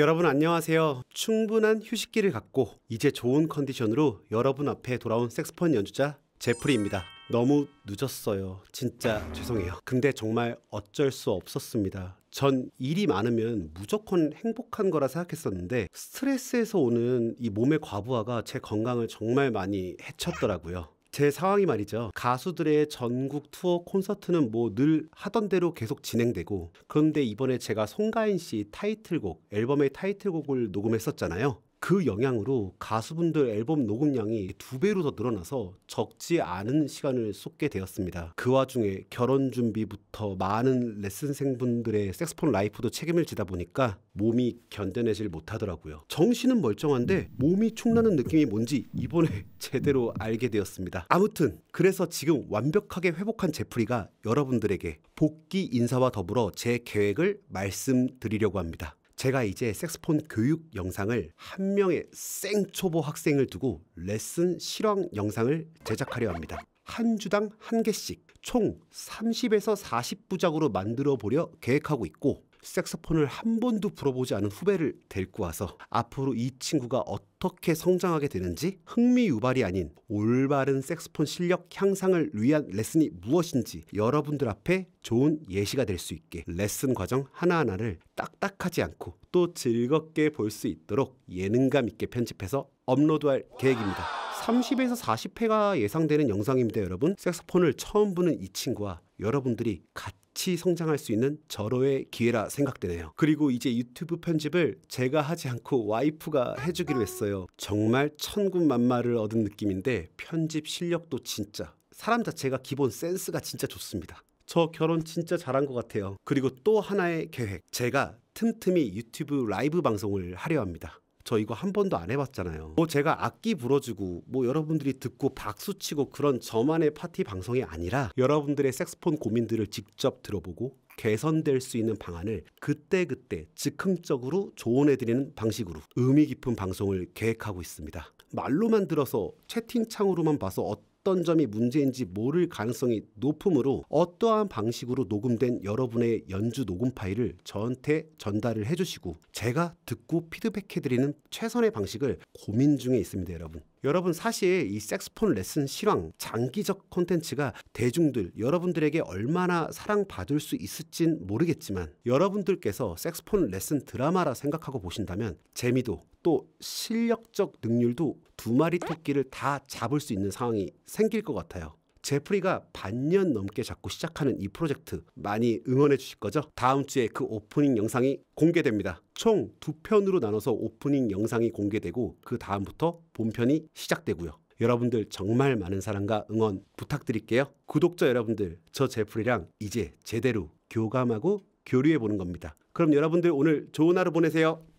여러분 안녕하세요. 충분한 휴식기를 갖고 이제 좋은 컨디션으로 여러분 앞에 돌아온 색스폰 연주자 제프리입니다. 너무 늦었어요. 진짜 죄송해요. 근데 정말 어쩔 수 없었습니다. 전 일이 많으면 무조건 행복한 거라 생각했었는데 스트레스에서 오는 이 몸의 과부하가 제 건강을 정말 많이 해쳤더라고요. 제 상황이 말이죠. 가수들의 전국 투어 콘서트는 뭐 늘 하던 대로 계속 진행되고 그런데 이번에 제가 송가인 씨 타이틀곡 앨범의 타이틀곡을 녹음했었잖아요. 그 영향으로 가수분들 앨범 녹음량이 두 배로 더 늘어나서 적지 않은 시간을 쏟게 되었습니다. 그 와중에 결혼 준비부터 많은 레슨생분들의 섹스폰 라이프도 책임을 지다 보니까 몸이 견뎌내질 못하더라고요. 정신은 멀쩡한데 몸이 충나는 느낌이 뭔지 이번에 제대로 알게 되었습니다. 아무튼 그래서 지금 완벽하게 회복한 제프리가 여러분들에게 복귀 인사와 더불어 제 계획을 말씀드리려고 합니다. 제가 이제 색스폰 교육 영상을 한 명의 생초보 학생을 두고 레슨 실황 영상을 제작하려 합니다. 한 주당 한 개씩 총 30에서 40부작으로 만들어 보려 계획하고 있고 색소폰을 한 번도 불어보지 않은 후배를 데리고 와서 앞으로 이 친구가 어떤 어떻게 성장하게 되는지 흥미 유발이 아닌 올바른 섹스폰 실력 향상을 위한 레슨이 무엇인지 여러분들 앞에 좋은 예시가 될 수 있게 레슨 과정 하나하나를 딱딱하지 않고 또 즐겁게 볼 수 있도록 예능감 있게 편집해서 업로드할 계획입니다. 30에서 40회가 예상되는 영상입니다, 여러분. 섹스폰을 처음 보는 이 친구와 여러분들이 같이 같이 성장할 수 있는 절호의 기회라 생각되네요. 그리고 이제 유튜브 편집을 제가 하지 않고 와이프가 해주기로 했어요. 정말 천군만마를 얻은 느낌인데 편집 실력도 진짜 사람 자체가 기본 센스가 진짜 좋습니다. 저 결혼 진짜 잘한 것 같아요. 그리고 또 하나의 계획. 제가 틈틈이 유튜브 라이브 방송을 하려 합니다. 저 이거 한 번도 안 해봤잖아요. 뭐 제가 악기 불어주고 뭐 여러분들이 듣고 박수치고 그런 저만의 파티 방송이 아니라 여러분들의 색스폰 고민들을 직접 들어보고 개선될 수 있는 방안을 그때그때 즉흥적으로 조언해드리는 방식으로 의미 깊은 방송을 계획하고 있습니다. 말로만 들어서 채팅창으로만 봐서 어떤 어떤 점이 문제인지 모를 가능성이 높으므로 어떠한 방식으로 녹음된 여러분의 연주 녹음 파일을 저한테 전달을 해주시고 제가 듣고 피드백해드리는 최선의 방식을 고민 중에 있습니다, 여러분. 여러분 사실 이섹스폰 레슨 실황 장기적 콘텐츠가 대중들 여러분들에게 얼마나 사랑받을 수 있을진 모르겠지만 여러분들께서 섹스폰 레슨 드라마라 생각하고 보신다면 재미도 또 실력적 능률도 두 마리 토끼를 다 잡을 수 있는 상황이 생길 것 같아요. 제프리가 반년 넘게 잡고 시작하는 이 프로젝트 많이 응원해 주실 거죠? 다음 주에 그 오프닝 영상이 공개됩니다. 총 두 편으로 나눠서 오프닝 영상이 공개되고 그 다음부터 본편이 시작되고요. 여러분들 정말 많은 사랑과 응원 부탁드릴게요. 구독자 여러분들, 저 제프리랑 이제 제대로 교감하고 교류해 보는 겁니다. 그럼 여러분들 오늘 좋은 하루 보내세요.